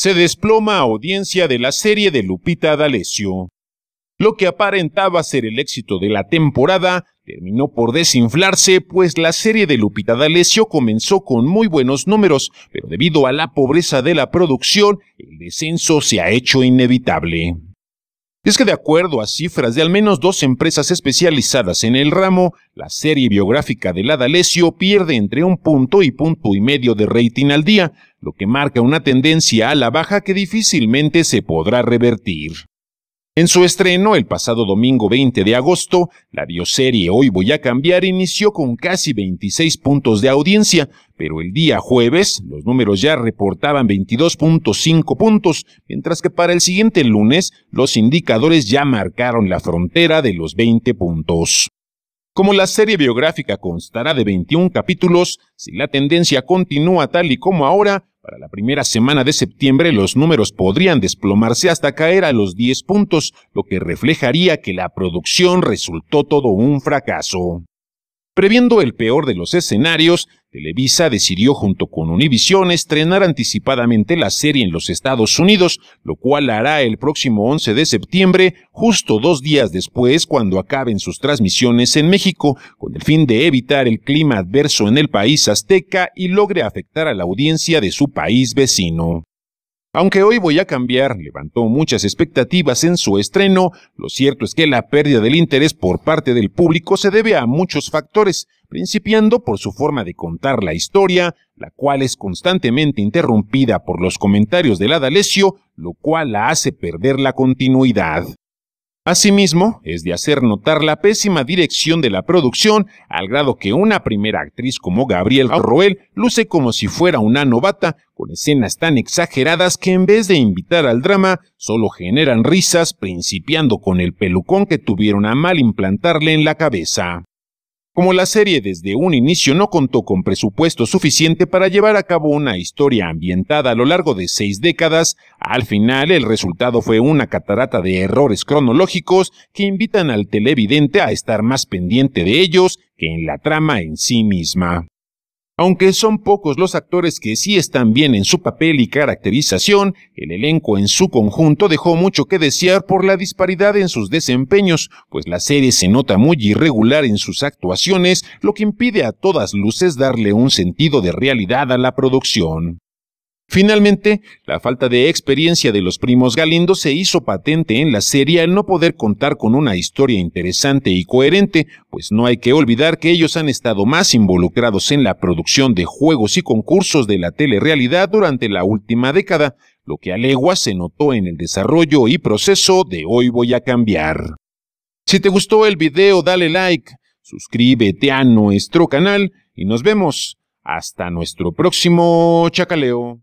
se desploma a audiencia de la serie de Lupita D'Alessio. Lo que aparentaba ser el éxito de la temporada terminó por desinflarse, pues la serie de Lupita D'Alessio comenzó con muy buenos números, pero debido a la pobreza de la producción, el descenso se ha hecho inevitable. Es que de acuerdo a cifras de al menos dos empresas especializadas en el ramo, la serie biográfica de la D'Alessio pierde entre un punto y punto y medio de rating al día, lo que marca una tendencia a la baja que difícilmente se podrá revertir. En su estreno el pasado domingo 20 de agosto, la bioserie Hoy Voy a Cambiar inició con casi 26 puntos de audiencia, pero el día jueves los números ya reportaban 22.5 puntos, mientras que para el siguiente lunes los indicadores ya marcaron la frontera de los 20 puntos. Como la serie biográfica constará de 21 capítulos, si la tendencia continúa tal y como ahora, para la primera semana de septiembre los números podrían desplomarse hasta caer a los 10 puntos, lo que reflejaría que la producción resultó todo un fracaso. Previendo el peor de los escenarios, Televisa decidió junto con Univision estrenar anticipadamente la serie en los Estados Unidos, lo cual hará el próximo 11 de septiembre, justo dos días después cuando acaben sus transmisiones en México, con el fin de evitar el clima adverso en el país azteca y logre afectar a la audiencia de su país vecino. Aunque hoy voy a cambiar levantó muchas expectativas en su estreno, lo cierto es que la pérdida del interés por parte del público se debe a muchos factores, principiando por su forma de contar la historia, la cual es constantemente interrumpida por los comentarios del Adalesio, lo cual la hace perder la continuidad. Asimismo, es de hacer notar la pésima dirección de la producción, al grado que una primera actriz como Gabriel Roel luce como si fuera una novata, con escenas tan exageradas que en vez de invitar al drama, solo generan risas, principiando con el pelucón que tuvieron a mal implantarle en la cabeza. Como la serie desde un inicio no contó con presupuesto suficiente para llevar a cabo una historia ambientada a lo largo de seis décadas, al final el resultado fue una catarata de errores cronológicos que invitan al televidente a estar más pendiente de ellos que en la trama en sí misma. Aunque son pocos los actores que sí están bien en su papel y caracterización, el elenco en su conjunto dejó mucho que desear por la disparidad en sus desempeños, pues la serie se nota muy irregular en sus actuaciones, lo que impide a todas luces darle un sentido de realidad a la producción. Finalmente, la falta de experiencia de los primos Galindo se hizo patente en la serie al no poder contar con una historia interesante y coherente, pues no hay que olvidar que ellos han estado más involucrados en la producción de juegos y concursos de la telerrealidad durante la última década, lo que a legua se notó en el desarrollo y proceso de Hoy Voy a Cambiar. Si te gustó el video, dale like, suscríbete a nuestro canal y nos vemos hasta nuestro próximo chacaleo.